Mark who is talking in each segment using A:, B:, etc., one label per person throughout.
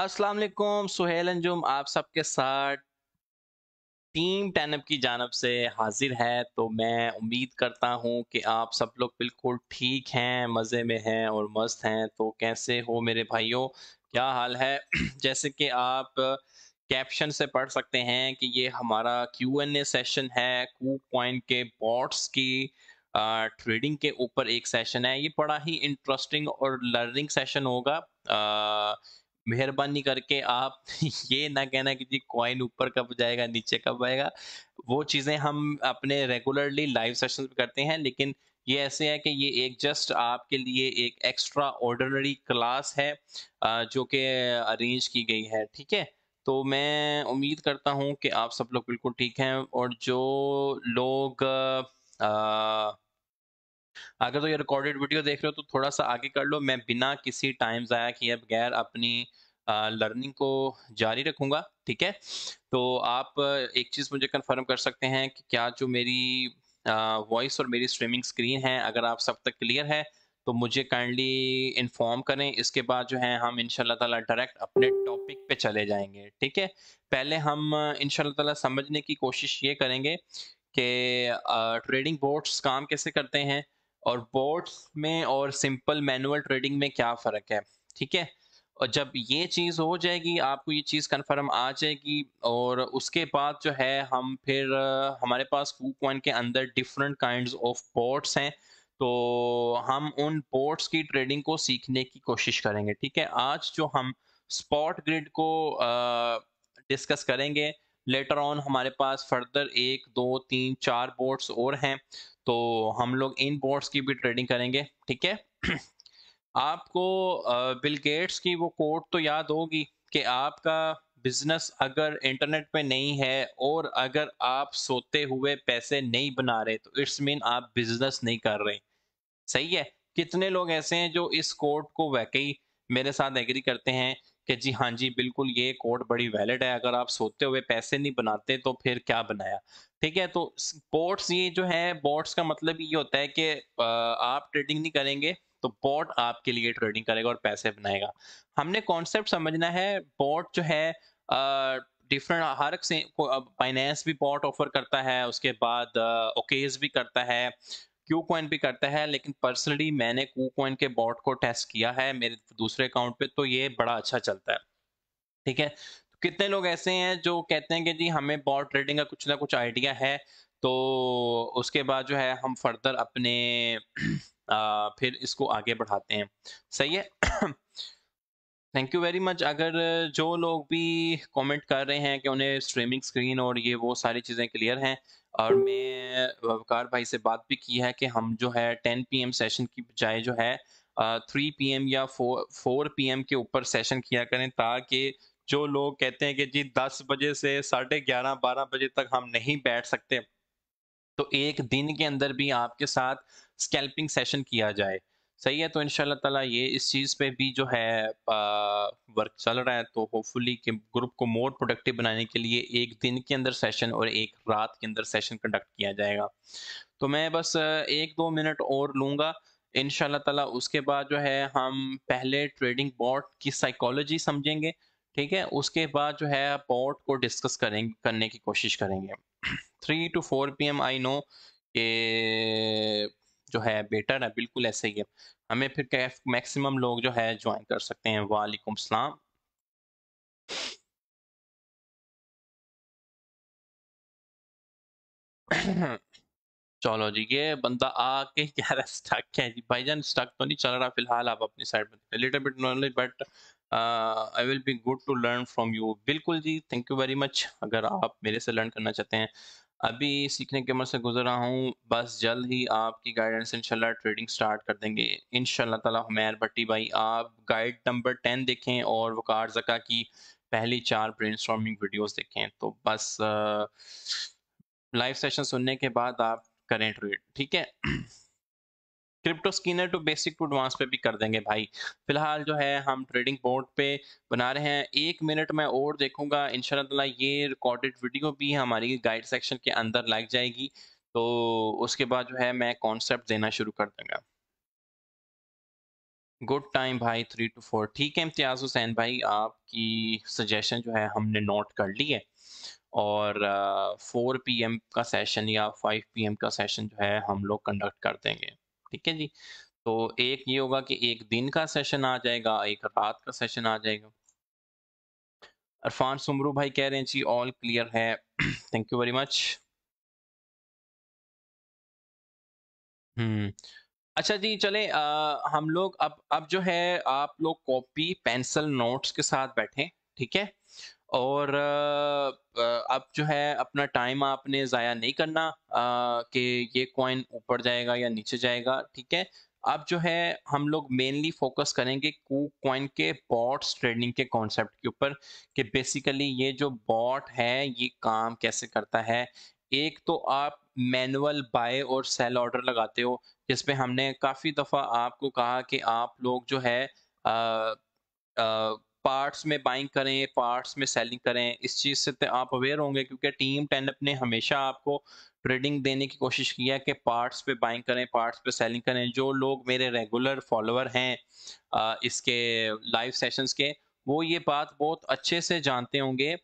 A: अस्सलाम वालेकुम सुहेल अंजुम आप सबके साथ टीम टैनअप की जानब से हाजिर है तो मैं उम्मीद करता हूँ कि आप सब लोग बिल्कुल ठीक हैं मज़े में हैं और मस्त हैं तो कैसे हो मेरे भाइयों क्या हाल है जैसे कि आप कैप्शन से पढ़ सकते हैं कि ये हमारा क्यू एन ए सेशन है कू पॉइंट के बॉट्स की ट्रेडिंग के ऊपर एक सेशन है ये बड़ा ही इंटरेस्टिंग और लर्निंग सेशन होगा आ, मेहरबानी करके आप ये ना कहना कि जी कॉइन ऊपर कब जाएगा नीचे कब आएगा वो चीज़ें हम अपने रेगुलरली लाइव सेशन करते हैं लेकिन ये ऐसे है कि ये एक जस्ट आपके लिए एक एक्स्ट्रा ऑर्डनरी क्लास है जो कि अरेंज की गई है ठीक है तो मैं उम्मीद करता हूँ कि आप सब लोग बिल्कुल ठीक हैं और जो लोग आ, अगर तो ये रिकॉर्डेड वीडियो देख रहे हो तो थोड़ा सा आगे कर लो मैं बिना किसी टाइम ज़ाया किए बगैर अपनी लर्निंग को जारी रखूँगा ठीक है तो आप एक चीज़ मुझे कन्फर्म कर सकते हैं कि क्या जो मेरी वॉइस और मेरी स्ट्रीमिंग स्क्रीन है अगर आप सब तक क्लियर है तो मुझे काइंडली इन्फॉर्म करें इसके बाद जो है हम इनशाला तला डायरेक्ट अपने टॉपिक पे चले जाएंगे ठीक है पहले हम इनशाला तला समझने की कोशिश ये करेंगे कि ट्रेडिंग बोर्ड्स काम कैसे करते हैं और बोर्ड्स में और सिंपल मैनुअल ट्रेडिंग में क्या फ़र्क है ठीक है और जब ये चीज़ हो जाएगी आपको ये चीज़ कंफर्म आ जाएगी और उसके बाद जो है हम फिर हमारे पास कू कॉइन के अंदर डिफरेंट काइंड ऑफ बोर्ड्स हैं तो हम उन बोर्ड्स की ट्रेडिंग को सीखने की कोशिश करेंगे ठीक है आज जो हम स्पॉट ग्रिड को डिस्कस करेंगे लेटर ऑन हमारे पास फर्दर एक दो तीन चार बोर्ड्स और हैं तो हम लोग इन बोर्ड्स की भी ट्रेडिंग करेंगे ठीक है आपको बिल गेट्स की वो कोर्ट तो याद होगी कि आपका बिजनेस अगर इंटरनेट पे नहीं है और अगर आप सोते हुए पैसे नहीं बना रहे तो इट्स मीन आप बिजनेस नहीं कर रहे सही है कितने लोग ऐसे हैं जो इस कोर्ट को वाकई मेरे साथ एग्री करते हैं कि जी हाँ जी बिल्कुल ये कोड बड़ी वैलिड है अगर आप सोते हुए पैसे नहीं बनाते तो फिर क्या बनाया ठीक है तो बोट्स ये जो है बोट्स का मतलब ये होता है कि आप ट्रेडिंग नहीं करेंगे तो बोट आपके लिए ट्रेडिंग करेगा और पैसे बनाएगा हमने कॉन्सेप्ट समझना है बोट जो है डिफरेंट हर से फाइनेंस भी बोट ऑफर करता है उसके बाद ओकेज भी करता है क्यू कॉइन भी करता है लेकिन पर्सनली मैंने क्यू कॉइन के बॉट को टेस्ट किया है मेरे दूसरे अकाउंट पे तो ये बड़ा अच्छा चलता है ठीक है तो कितने लोग ऐसे हैं जो कहते हैं कि जी हमें बॉट ट्रेडिंग का कुछ ना कुछ आइडिया है तो उसके बाद जो है हम फर्दर अपने आ, फिर इसको आगे बढ़ाते हैं सही है थैंक यू वेरी मच अगर जो लोग भी कमेंट कर रहे हैं कि उन्हें स्ट्रीमिंग स्क्रीन और ये वो सारी चीज़ें क्लियर हैं और मैं वकार भाई से बात भी की है कि हम जो है टेन पी सेशन की बजाय जो है थ्री पी एम या फोर फोर पी के ऊपर सेशन किया करें ताकि जो लोग कहते हैं कि जी दस बजे से साढ़े ग्यारह बारह बजे तक हम नहीं बैठ सकते तो एक दिन के अंदर भी आपके साथ स्कैल्पिंग सेशन किया जाए सही है तो इन ताला ये इस चीज़ पे भी जो है वर्क चल रहा है तो होपफुली कि ग्रुप को मोर प्रोडक्टिव बनाने के लिए एक दिन के अंदर सेशन और एक रात के अंदर सेशन कंडक्ट किया जाएगा तो मैं बस एक दो मिनट और लूँगा इन ताला उसके बाद जो है हम पहले ट्रेडिंग बॉट की साइकोलॉजी समझेंगे ठीक है उसके बाद जो है बॉट को डिस्कस करेंगे करने की कोशिश करेंगे three to four P M I know के जो है बेटर है बिल्कुल ऐसे ही है हमें फिर कैफ मैक्सिमम लोग जो है ज्वाइन कर सकते हैं वालेकुम सलाम चलो जी ये बंदा आके कह रहा है स्टक है जी भाईजान स्टक तो नहीं चल रहा फिलहाल आप अपनी साइड में little bit knowledge but I will be good to learn from you बिल्कुल जी थैंक यू वेरी मच अगर आप मेरे से लर्न करना चाहते हैं अभी सीखने के उम्र से गुजर रहा हूँ बस जल्द ही आपकी गाइडेंस इंशाल्लाह ट्रेडिंग स्टार्ट कर देंगे इंशाल्लाह ताला हुमैर भट्टी भाई आप गाइड नंबर टेन देखें और वकार जका की पहली चार ब्रेन वीडियोज देखें तो बस लाइव सेशन सुनने के बाद आप करें ट्रेड ठीक है crypto screener to basic to advance पे भी कर देंगे भाई फिलहाल जो है हम ट्रेडिंग बोर्ड पे बना रहे हैं एक मिनट में और देखूंगा इनशाला ये रिकॉर्डेड वीडियो भी हमारी गाइड सेक्शन के अंदर लग जाएगी तो उसके बाद जो है मैं कॉन्सेप्ट देना शुरू कर दूंगा गुड टाइम भाई थ्री टू फोर ठीक है इम्तियाज़ हुसैन भाई आपकी सजेशन जो है हमने नोट कर ली है और फोर पी एम का सेशन या फाइव एम का सेशन जो है हम लोग कंडक्ट कर देंगे ठीक है जी तो एक ये होगा कि एक दिन का सेशन आ जाएगा एक रात का सेशन आ जाएगा अरफान सुमरू भाई कह रहे हैं जी ऑल क्लियर है थैंक यू वेरी मच हम्म अच्छा जी चले आ, हम लोग अब अब जो है आप लोग कॉपी पेंसिल नोट्स के साथ बैठे ठीक है और अब जो है अपना टाइम आपने ज़ाया नहीं करना कि ये कॉइन ऊपर जाएगा या नीचे जाएगा ठीक है अब जो है हम लोग मेनली फोकस करेंगे कू कॉइन के बॉट्स ट्रेडिंग के कॉन्सेप्ट के ऊपर कि बेसिकली ये जो बॉट है ये काम कैसे करता है एक तो आप मैनुअल बाय और सेल ऑर्डर लगाते हो जिसमें हमने काफ़ी दफ़ा आपको कहा कि आप लोग जो है आ, आ, पार्ट्स में बाइंग करें पार्ट्स में सेलिंग करें इस चीज़ से तो आप अवेयर होंगे क्योंकि टीम टेनअप ने हमेशा आपको ट्रेडिंग देने की कोशिश किया कि पार्ट्स पे बाइंग करें पार्ट्स पे सेलिंग करें जो लोग मेरे रेगुलर फॉलोअर हैं इसके लाइव सेशंस के वो ये बात बहुत अच्छे से जानते होंगे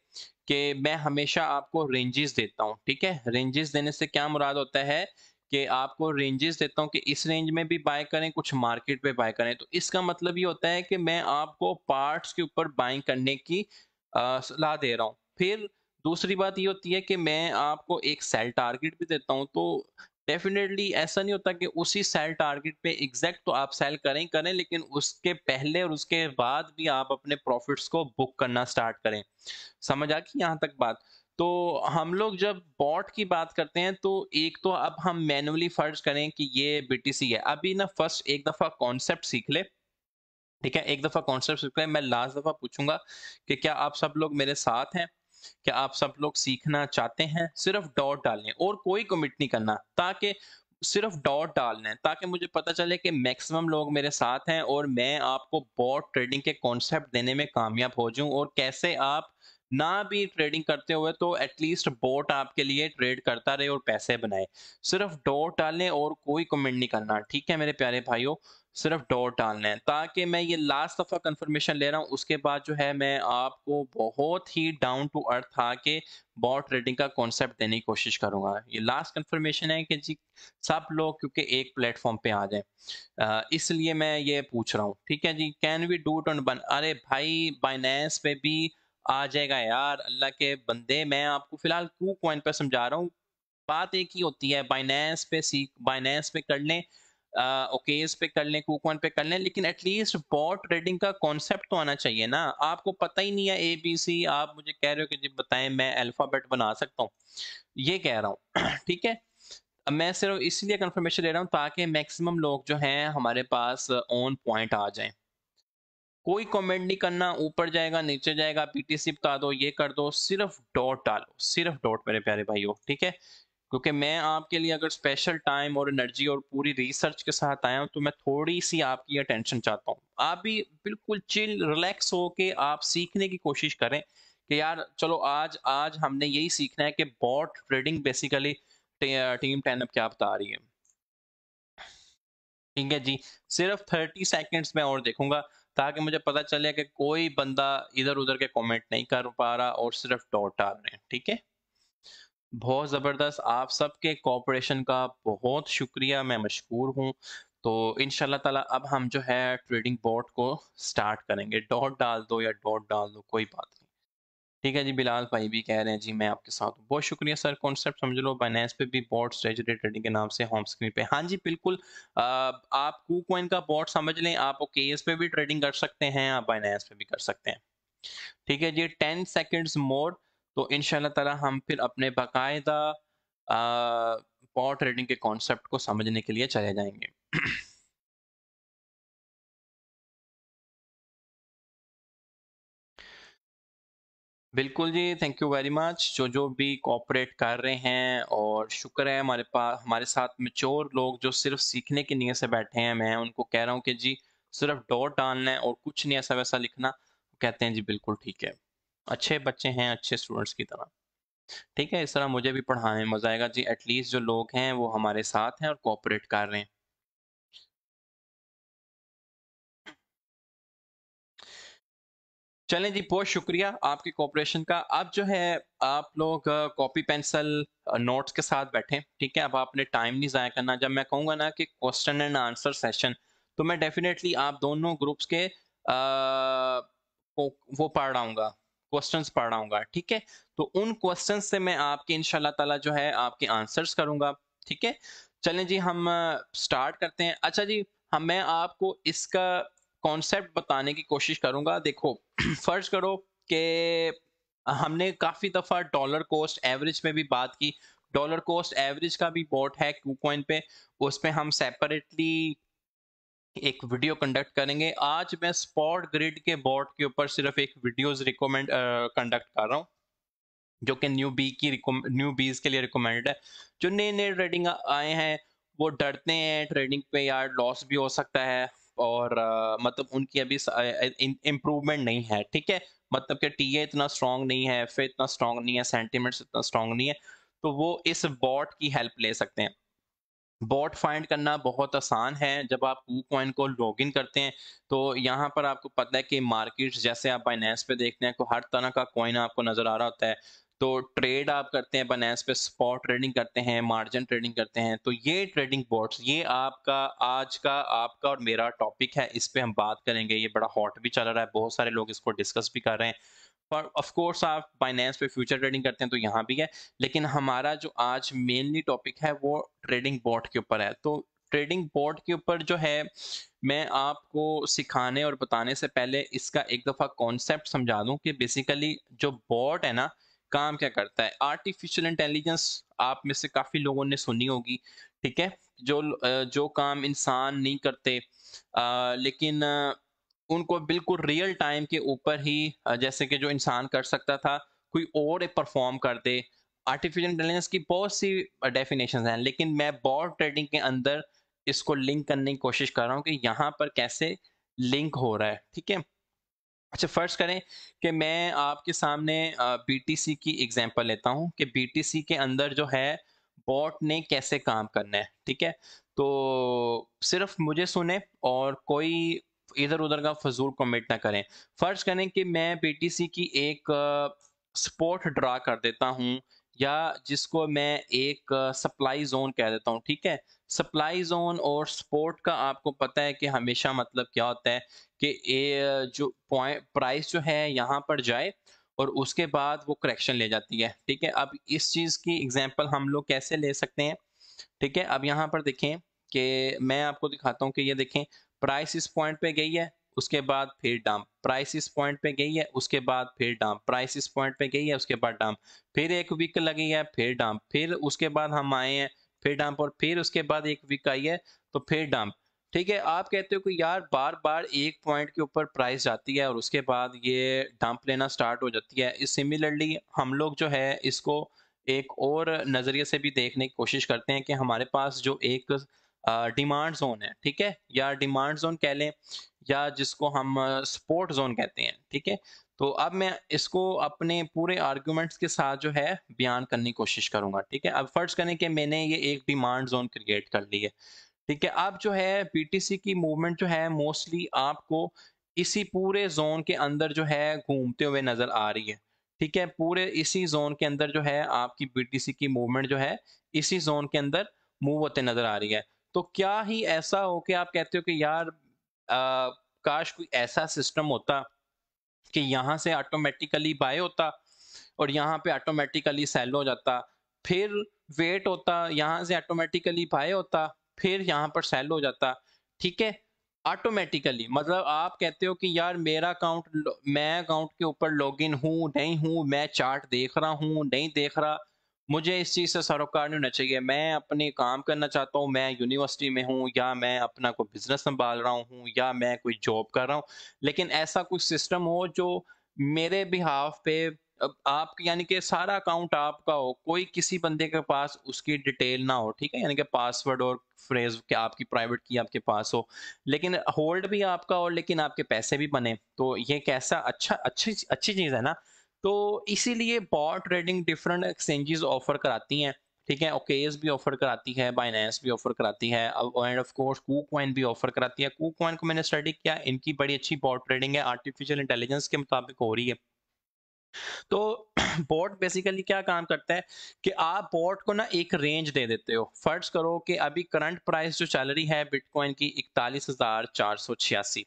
A: कि मैं हमेशा आपको रेंजेस देता हूँ ठीक है रेंजेस देने से क्या मुराद होता है कि आपको रेंजेस देता हूँ कि इस रेंज में भी बाय करें कुछ मार्केट पे बाय करें तो इसका मतलब ये होता है कि मैं आपको पार्ट्स के ऊपर बाइंग करने की सलाह दे रहा हूँ फिर दूसरी बात ये होती है कि मैं आपको एक सेल टारगेट भी देता हूँ तो डेफिनेटली ऐसा नहीं होता कि उसी सेल टारगेट पे एग्जैक्ट तो आप सेल करें करें लेकिन उसके पहले और उसके बाद भी आप अपने प्रॉफिट्स को बुक करना स्टार्ट करें समझ आ गई यहाँ तक बात तो हम लोग जब बॉट की बात करते हैं तो एक तो अब हम मैनुअली फर्ज करें कि ये बीटीसी है अभी ना फर्स्ट एक दफ़ा कॉन्सेप्ट सीख ले ठीक है एक दफ़ा कॉन्सेप्ट सीख ले मैं लास्ट दफ़ा पूछूंगा कि क्या आप सब लोग मेरे साथ हैं क्या आप सब लोग सीखना चाहते हैं सिर्फ डॉट डालने और कोई कमिट नहीं करना ताकि सिर्फ डॉट डालने ताकि मुझे पता चले कि मैक्सिमम लोग मेरे साथ हैं और मैं आपको बॉट ट्रेडिंग के कॉन्सेप्ट देने में कामयाब हो जाऊं और कैसे आप ना भी ट्रेडिंग करते हुए तो एटलीस्ट बोट आपके लिए ट्रेड करता रहे और पैसे बनाए सिर्फ डॉट डालने और कोई कमेंट नहीं करना ठीक है मेरे प्यारे भाइयों सिर्फ डॉट डालने ताकि मैं ये लास्ट दफ़ा कंफर्मेशन ले रहा हूँ उसके बाद जो है मैं आपको बहुत ही डाउन टू अर्थ आके बॉट ट्रेडिंग का कॉन्सेप्ट देने की कोशिश करूंगा ये लास्ट कंफर्मेशन है कि जी सब लोग क्योंकि एक प्लेटफॉर्म पे आ जाए इसलिए मैं ये पूछ रहा हूँ ठीक है जी can we do it on बन अरे भाई बाइनेंस पे भी आ जाएगा यार अल्लाह के बंदे मैं आपको फिलहाल टू कॉइन पर समझा रहा हूँ बात एक ही होती है बाइनेंस पे सीख बाइनेंस पे कर लें ओकेज पे कर लें कॉइन पे कर लें लेकिन एटलीस्ट बॉट ट्रेडिंग का कॉन्सेप्ट तो आना चाहिए ना आपको पता ही नहीं है ए बी सी आप मुझे कह रहे हो कि जी बताएं मैं अल्फ़ाबेट बना सकता हूँ ये कह रहा हूँ ठीक है मैं सिर्फ इसलिए कंफर्मेशन ले रहा हूँ ताकि मैक्सिमम लोग जो हैं हमारे पास ऑन पॉइंट आ जाएं कोई कमेंट नहीं करना ऊपर जाएगा नीचे जाएगा पीटीसी बता दो ये कर दो सिर्फ डॉट डालो सिर्फ डॉट मेरे प्यारे भाइयों ठीक है क्योंकि मैं आपके लिए अगर स्पेशल टाइम और एनर्जी और पूरी रिसर्च के साथ आया हूँ तो मैं थोड़ी सी आपकी अटेंशन चाहता हूँ आप भी बिल्कुल चिल रिलैक्स हो के आप सीखने की कोशिश करें कि यार चलो आज आज हमने यही सीखना है कि बॉट ट्रेडिंग बेसिकली टीम टेनअप क्या बता रही है ठीक है जी सिर्फ थर्टी सेकेंड्स में और देखूंगा ताकि मुझे पता चले कि कोई बंदा इधर उधर के कमेंट नहीं कर पा रहा और सिर्फ डॉट डाल रहे हैं ठीक है बहुत ज़बरदस्त आप सबके कोऑपरेशन का बहुत शुक्रिया मैं मशहूर हूँ तो इन ताला अब हम जो है ट्रेडिंग बोर्ड को स्टार्ट करेंगे डॉट डाल दो या डॉट डाल दो कोई बात ठीक है जी बिलाल भाई भी कह रहे हैं जी मैं आपके साथ हूँ बहुत शुक्रिया सर कॉन्सेप्ट समझ लो बाइनेंस पे भी बॉट स्ट्रेजरी ट्रेडिंग के नाम से होम स्क्रीन पे हाँ जी बिल्कुल आप कू कॉइन का बॉट समझ लें आप ओके एस पे भी ट्रेडिंग कर सकते हैं आप बाइनेंस पे भी कर सकते हैं ठीक है जी टेन सेकेंड्स मोर तो इन तला हम फिर अपने बाकायदा बॉट ट्रेडिंग के कॉन्सेप्ट को समझने के लिए चले जाएंगे बिल्कुल जी, थैंक यू वेरी मच। जो-जो भी कॉपरेट कर रहे हैं और शुक्र है हमारे पास हमारे साथ मैच्योर लोग जो सिर्फ़ सीखने की नीयत से बैठे हैं, मैं उनको कह रहा हूँ कि जी सिर्फ़ डॉट डालना है और कुछ नहीं ऐसा-वैसा लिखना, कहते हैं जी बिल्कुल ठीक है। अच्छे बच्चे हैं, अच्छे स्टूडेंट्स की तरह। ठीक है, इस तरह मुझे भी पढ़ाने में मज़ा आएगा जी एटलीस्ट जो लोग हैं वो हमारे साथ हैं और कॉपरेट कर रहे हैं। चलें जी बहुत शुक्रिया आपके कॉपरेशन का अब जो है आप लोग कॉपी पेंसिल नोट्स के साथ बैठें ठीक है अब आपने टाइम नहीं ज़ाया करना जब मैं कहूँगा ना कि क्वेश्चन एंड आंसर सेशन तो मैं डेफिनेटली आप दोनों ग्रुप्स के आ, वो पढ़ाऊँगा क्वेश्चन पढ़ाऊँगा ठीक है तो उन क्वेश्चन से मैं आपके इन तला जो है आपके आंसर्स करूँगा ठीक है चलें जी हम स्टार्ट करते हैं अच्छा जी हम मैं आपको इसका कॉन्सेप्ट बताने की कोशिश करूंगा देखो फ़र्ज़ करो कि हमने काफ़ी दफ़ा डॉलर कोस्ट एवरेज में भी बात की डॉलर कोस्ट एवरेज का भी बोर्ड है क्यू कॉइन पे उस पर हम सेपरेटली एक वीडियो कंडक्ट करेंगे आज मैं स्पॉट ग्रिड के बोर्ड के ऊपर सिर्फ एक वीडियोज रिकमेंड कंडक्ट कर रहा हूँ जो कि न्यू बी की न्यू बीज के लिए रिकमेंडेड है जो नए नए ट्रेडिंग आए हैं वो डरते हैं ट्रेडिंग पे यार लॉस भी हो सकता है और आ, मतलब उनकी अभी इम्प्रूवमेंट नहीं है ठीक है मतलब कि टीए इतना स्ट्रांग नहीं है एफ इतना स्ट्रांग नहीं है सेंटीमेंट्स इतना स्ट्रांग नहीं है तो वो इस बॉट की हेल्प ले सकते हैं बॉट फाइंड करना बहुत आसान है जब आप कू कॉइन को लॉगिन करते हैं तो यहाँ पर आपको पता है कि मार्केट जैसे आप बाइनेंस पे देखते हैं को तो हर तरह का कॉइन आपको नज़र आ रहा होता है तो ट्रेड आप करते हैं बनेस पे स्पॉट ट्रेडिंग करते हैं मार्जिन ट्रेडिंग करते हैं तो ये ट्रेडिंग बोर्ड्स ये आपका आज का आपका और मेरा टॉपिक है इस पर हम बात करेंगे ये बड़ा हॉट भी चल रहा है बहुत सारे लोग इसको डिस्कस भी कर रहे हैं पर ऑफ कोर्स आप फाइनेंस पे फ्यूचर ट्रेडिंग करते हैं तो यहाँ भी है लेकिन हमारा जो आज मेनली टॉपिक है वो ट्रेडिंग बोर्ड के ऊपर है तो ट्रेडिंग बोर्ड के ऊपर जो है मैं आपको सिखाने और बताने से पहले इसका एक दफ़ा कॉन्सेप्ट समझा दूं कि बेसिकली जो बोर्ड है ना काम क्या करता है आर्टिफिशियल इंटेलिजेंस आप में से काफ़ी लोगों ने सुनी होगी ठीक है जो जो काम इंसान नहीं करते आ, लेकिन उनको बिल्कुल रियल टाइम के ऊपर ही जैसे कि जो इंसान कर सकता था कोई और परफॉर्म कर दे आर्टिफिशियल इंटेलिजेंस की बहुत सी डेफिनेशन हैं लेकिन मैं बॉड ट्रेडिंग के अंदर इसको लिंक करने की कोशिश कर रहा हूँ कि यहाँ पर कैसे लिंक हो रहा है ठीक है अच्छा फर्ज करें कि मैं आपके सामने बीटीसी की एग्जांपल लेता हूं कि बीटीसी के अंदर जो है बॉट ने कैसे काम करना है ठीक है तो सिर्फ मुझे सुने और कोई इधर उधर का फजूल कमेंट ना करें फर्ज करें कि मैं बीटीसी की एक स्पोर्ट ड्रा कर देता हूँ या जिसको मैं एक सप्लाई जोन कह देता हूँ ठीक है सप्लाई जोन और सपोर्ट का आपको पता है कि हमेशा मतलब क्या होता है कि ए जो पॉइंट प्राइस जो है यहाँ पर जाए और उसके बाद वो करेक्शन ले जाती है ठीक है अब इस चीज़ की एग्जांपल हम लोग कैसे ले सकते हैं ठीक है अब यहाँ पर देखें कि मैं आपको दिखाता हूँ कि ये देखें प्राइस इस पॉइंट पे गई है उसके बाद फिर डाम प्राइस इस पॉइंट पे गई है उसके बाद फिर डाम प्राइस इस पॉइंट पे गई है उसके बाद डाम फिर एक वीक लगी है फिर डाम फिर उसके बाद हम आए हैं फिर डंप और फिर उसके बाद एक वीक आई है तो फिर डंप ठीक है आप कहते हो कि यार बार बार एक पॉइंट के ऊपर प्राइस जाती है और उसके बाद ये डंप लेना स्टार्ट हो जाती है सिमिलरली हम लोग जो है इसको एक और नज़रिए से भी देखने की कोशिश करते हैं कि हमारे पास जो एक डिमांड जोन है ठीक है या डिमांड जोन कह लें या जिसको हम स्पोर्ट जोन कहते हैं ठीक है तो अब मैं इसको अपने पूरे आर्ग्यूमेंट्स के साथ जो है बयान करने की कोशिश करूंगा ठीक है अब फर्ज करें कि मैंने ये एक डिमांड जोन क्रिएट कर ली है ठीक है अब जो है पीटीसी की मूवमेंट जो है मोस्टली आपको इसी पूरे जोन के अंदर जो है घूमते हुए नजर आ रही है ठीक है पूरे इसी जोन के अंदर जो है आपकी बी की मूवमेंट जो है इसी जोन के अंदर मूव होते नजर आ रही है तो क्या ही ऐसा हो कि आप कहते हो कि यार आ, काश कोई ऐसा सिस्टम होता कि यहाँ से ऑटोमेटिकली बाय होता और यहाँ पे ऑटोमेटिकली सेल हो जाता फिर वेट होता यहाँ से ऑटोमेटिकली बाय होता फिर यहाँ पर सेल हो जाता ठीक है ऑटोमेटिकली मतलब आप कहते हो कि यार मेरा अकाउंट मैं अकाउंट के ऊपर लॉगिन हूँ नहीं हूँ मैं चार्ट देख रहा हूँ नहीं देख रहा मुझे इस चीज़ से सरोकार नहीं होना चाहिए मैं अपने काम करना चाहता हूँ मैं यूनिवर्सिटी में हूँ या मैं अपना कोई बिजनेस संभाल रहा हूँ या मैं कोई जॉब कर रहा हूँ लेकिन ऐसा कुछ सिस्टम हो जो मेरे बिहाफ पे आप यानी कि सारा अकाउंट आपका हो कोई किसी बंदे के पास उसकी डिटेल ना हो ठीक है यानी कि पासवर्ड और फ्रेज के आपकी प्राइवेट की आपके पास हो लेकिन होल्ड भी आपका हो लेकिन आपके पैसे भी बने तो ये कैसा अच्छा अच्छी अच्छी चीज़ है ना तो इसीलिए bot trading different exchanges offer कराती हैं ठीक है ओकेस भी ऑफर कराती है बाइनेंस भी ऑफर कराती है and of course KuCoin भी ऑफर कराती है कू कॉइन को मैंने स्टडी किया इनकी बड़ी अच्छी बॉट ट्रेडिंग है आर्टिफिशियल इंटेलिजेंस के मुताबिक हो रही है तो बॉट बेसिकली क्या काम करता है कि आप बॉट को ना एक रेंज दे देते हो फर्ज करो कि अभी करंट प्राइस जो चल रही है बिटकॉइन की इकतालीस हजार चार सौ छियासी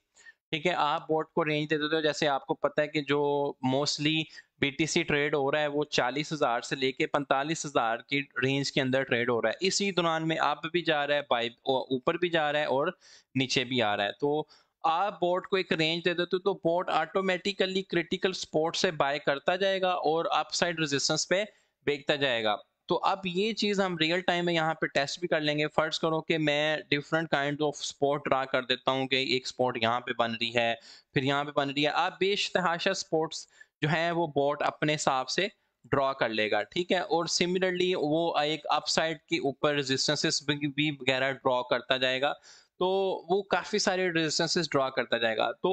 A: ठीक है आप बोर्ड को रेंज दे देते हो जैसे आपको पता है कि जो मोस्टली बीटीसी ट्रेड हो रहा है वो चालीस हज़ार से लेके पैंतालीस हज़ार की रेंज के अंदर ट्रेड हो रहा है इसी दौरान में अप भी जा रहा है बाई ऊपर भी जा रहा है और नीचे भी आ रहा है तो आप बोर्ड को एक रेंज दे देते हो तो बोर्ड ऑटोमेटिकली क्रिटिकल स्पॉट से बाय करता जाएगा और अपसाइड रेजिस्टेंस पे बेचता जाएगा तो अब ये चीज़ हम रियल टाइम में यहाँ पे टेस्ट भी कर लेंगे फ़र्ज़ करो कि मैं different kind of spot draw कर देता हूँ कि एक स्पॉट यहाँ पे बन रही है फिर यहाँ पे बन रही है अब बेशतहाशा स्पॉट्स जो है वो बॉट अपने हिसाब से ड्रॉ कर लेगा ठीक है और सिमिलरली वो एक अपसाइड के ऊपर रेजिस्टेंसेस भी वगैरह ड्रॉ करता जाएगा तो वो काफ़ी सारे रेजिस्टेंसेस ड्रॉ करता जाएगा तो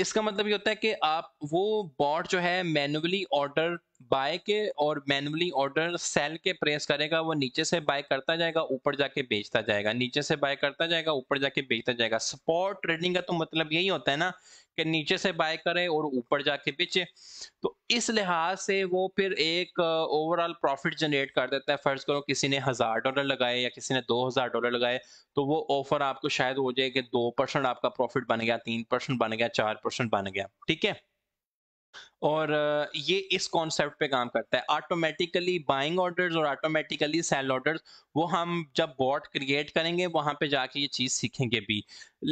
A: इसका मतलब ये होता है कि आप वो बॉट जो है मैनुअली ऑर्डर बाय के और मैनुअली ऑर्डर सेल के प्रेस करेगा वो नीचे से बाय करता जाएगा ऊपर जाके बेचता जाएगा नीचे से बाय करता जाएगा ऊपर जाके बेचता जाएगा स्पॉट ट्रेडिंग का तो मतलब यही होता है ना कि नीचे से बाय करे और ऊपर जाके बेचे तो इस लिहाज से वो फिर एक ओवरऑल प्रॉफिट जनरेट कर देता है फर्ज करो किसी ने हज़ार डॉलर लगाए या किसी ने दो हज़ार डॉलर लगाए तो वो ऑफर आपको शायद हो जाए कि दो परसेंट आपका प्रॉफिट बन गया तीन परसेंट बन गया चार परसेंट बन गया ठीक है और ये इस कॉन्सेप्ट पे काम करता है ऑटोमेटिकली बाइंग ऑर्डर्स और ऑटोमेटिकली सेल ऑर्डर्स वो हम जब बॉट क्रिएट करेंगे वहां पे जाके ये चीज़ सीखेंगे भी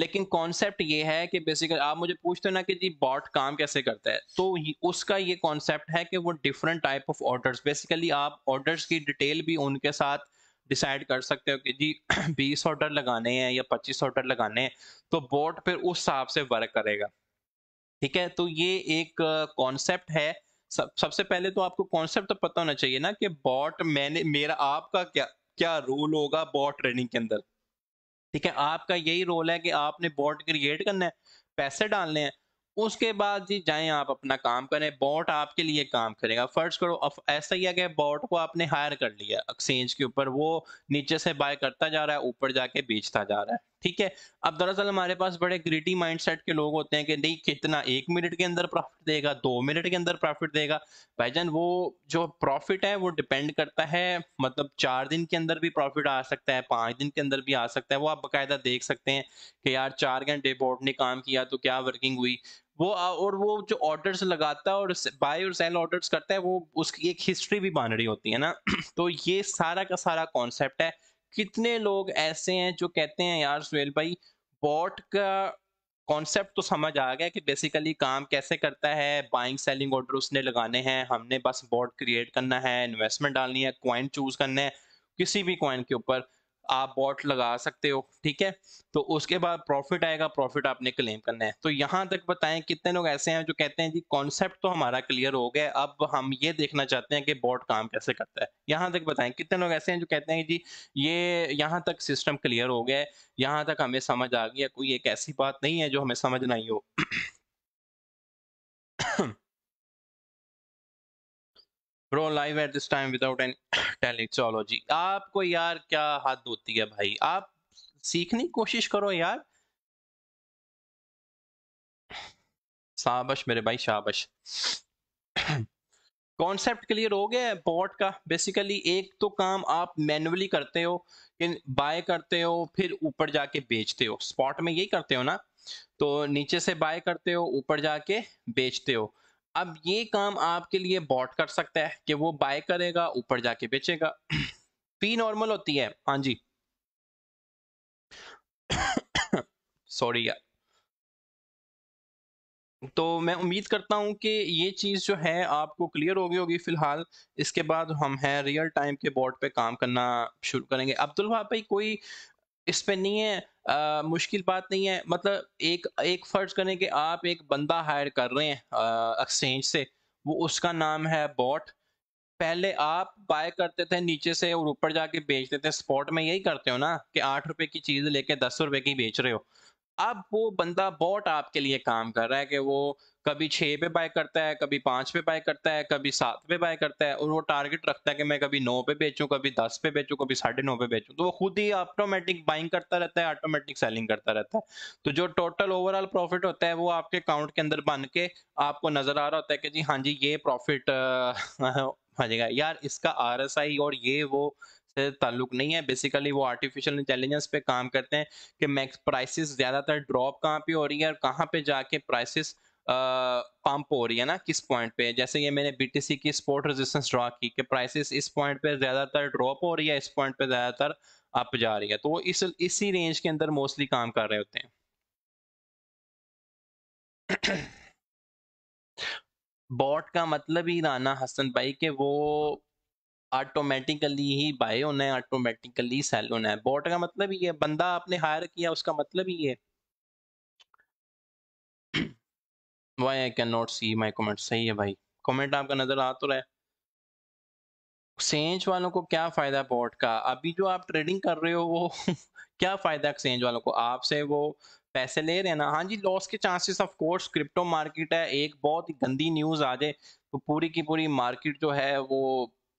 A: लेकिन कॉन्सेप्ट ये है कि बेसिकली आप मुझे पूछते हो ना कि जी बॉट काम कैसे करता है तो उसका ये कॉन्सेप्ट है कि वो different type of orders basically आप ऑर्डर्स की डिटेल भी उनके साथ डिसाइड कर सकते हो कि जी बीस ऑर्डर लगाने हैं या पच्चीस ऑर्डर लगाने हैं तो बॉट फिर उस हिसाब से वर्क करेगा ठीक है तो ये एक कॉन्सेप्ट है सब सबसे पहले तो आपको कॉन्सेप्ट तो पता होना चाहिए ना कि बॉट मैंने मेरा आपका क्या क्या रोल होगा बॉट ट्रेनिंग के अंदर ठीक है आपका यही रोल है कि आपने बॉट क्रिएट करना है पैसे डालने हैं उसके बाद जी जाएं आप अपना काम करें बॉट आपके लिए काम करेगा फर्ज करो ऐसा ही है कि बॉट को आपने हायर कर लिया एक्सचेंज के ऊपर वो नीचे से बाय करता जा रहा है ऊपर जाके बेचता जा रहा है ठीक है अब दरअसल हमारे पास बड़े ग्रिडी माइंडसेट के लोग होते हैं कि नहीं कितना एक मिनट के अंदर प्रॉफिट देगा दो मिनट के अंदर प्रॉफिट देगा भाईजान वो जो प्रॉफिट है वो डिपेंड करता है मतलब चार दिन के अंदर भी प्रॉफिट आ सकता है पाँच दिन के अंदर भी आ सकता है वो आप बाकायदा देख सकते हैं कि यार चार घंटे बोर्ड ने काम किया तो क्या वर्किंग हुई वो और वो जो ऑर्डर्स लगाता है और बाय और सेल ऑर्डर्स करता है वो उसकी एक हिस्ट्री भी बन रही होती है ना तो ये सारा का सारा कॉन्सेप्ट है कितने लोग ऐसे हैं जो कहते हैं यार सुहेल भाई बॉट का कॉन्सेप्ट तो समझ आ गया कि बेसिकली काम कैसे करता है बाइंग सेलिंग ऑर्डर उसने लगाने हैं हमने बस बॉट क्रिएट करना है इन्वेस्टमेंट डालनी है क्वाइन चूज करना है किसी भी क्वाइन के ऊपर आप बॉट लगा सकते हो ठीक है तो उसके बाद प्रॉफिट आएगा प्रॉफिट आपने क्लेम करना है तो यहाँ तक बताएं कितने लोग ऐसे हैं जो कहते हैं जी कॉन्सेप्ट तो हमारा क्लियर हो गया अब हम ये देखना चाहते हैं कि बॉट काम कैसे करता है यहाँ तक बताएं कितने लोग ऐसे हैं जो कहते हैं जी ये यहाँ तक सिस्टम क्लियर हो गया है यहाँ तक हमें समझ आ गया कोई एक ऐसी बात नहीं है जो हमें समझ नहीं हो bro live at this time without any teleology आपको यार क्या हाथ धोती है भाई आप सीखने की कोशिश करो यार शाबश मेरे भाई शाबश कॉन्सेप्ट क्लियर हो गया है बॉट का बेसिकली एक तो काम आप मैनुअली करते हो बाय करते हो फिर ऊपर जाके बेचते हो स्पॉट में यही करते हो ना तो नीचे से बाय करते हो ऊपर जाके बेचते हो अब ये काम आपके लिए बॉट कर सकता है कि वो बाय करेगा ऊपर जाके बेचेगा पी नॉर्मल होती है हाँ जी सॉरी यार तो मैं उम्मीद करता हूं कि ये चीज़ जो है आपको क्लियर हो गई होगी फिलहाल इसके बाद हम हैं रियल टाइम के बोर्ड पे काम करना शुरू करेंगे अब्दुल भाई कोई इस पर नहीं है आ, मुश्किल बात नहीं है मतलब एक एक फ़र्ज़ करें कि आप एक बंदा हायर कर रहे हैं एक्सचेंज से वो उसका नाम है बॉट पहले आप बाय करते थे नीचे से और ऊपर जाके बेचते थे स्पॉट में यही करते हो ना कि आठ रुपए की चीज़ लेके दस रुपए की बेच रहे हो अब वो बंदा बॉट आपके लिए काम कर रहा है कि वो कभी छः पे बाय करता है कभी पाँच पे बाय करता है कभी सात पे बाय करता है और वो टारगेट रखता है कि मैं कभी नौ पे बेचूं कभी दस पे बेचूं कभी साढ़े नौ पे बेचूं तो वो खुद ही ऑटोमेटिक बाइंग करता रहता है ऑटोमेटिक सेलिंग करता रहता है तो जो टोटल ओवरऑल प्रॉफिट होता है वो आपके अकाउंट के अंदर बन के आपको नजर आ रहा होता है कि जी हाँ जी ये प्रॉफिट हाँ जी यार इसका आर और ये वो से ताल्लुक नहीं है बेसिकली वो आर्टिफिशियल इंटेलिजेंस पे काम करते हैं कि मैक्स प्राइसेस ज़्यादातर ड्रॉप कहाँ पे हो रही है और कहाँ पे जाके प्राइसेस पंप हो रही है ना किस पॉइंट पे जैसे ये मैंने बी की स्पोर्ट रेजिस्टेंस ड्रॉ की कि प्राइसेस इस पॉइंट पे ज़्यादातर ड्रॉप हो रही है इस पॉइंट पे ज़्यादातर अप जा रही है तो वो इस इसी रेंज के अंदर मोस्टली काम कर रहे होते हैं बॉट का मतलब ही राना हसन भाई के वो ऑटोमेटिकली ही बाय होना है ऑटोमेटिकली सेल होना है बॉट का मतलब ये बंदा आपने हायर किया उसका मतलब ही है why I can not see my comment सही है भाई कॉमेंट आपका नजर आ तो रहा है एक्सचेंज वालों को क्या फायदा है बॉट का अभी जो आप ट्रेडिंग कर रहे हो वो क्या फायदा एक्सचेंज वालों को आपसे वो पैसे ले रहे हैं ना हाँ जी लॉस के chances of course crypto market है एक बहुत ही गंदी न्यूज आ जाए तो पूरी की पूरी मार्केट जो है वो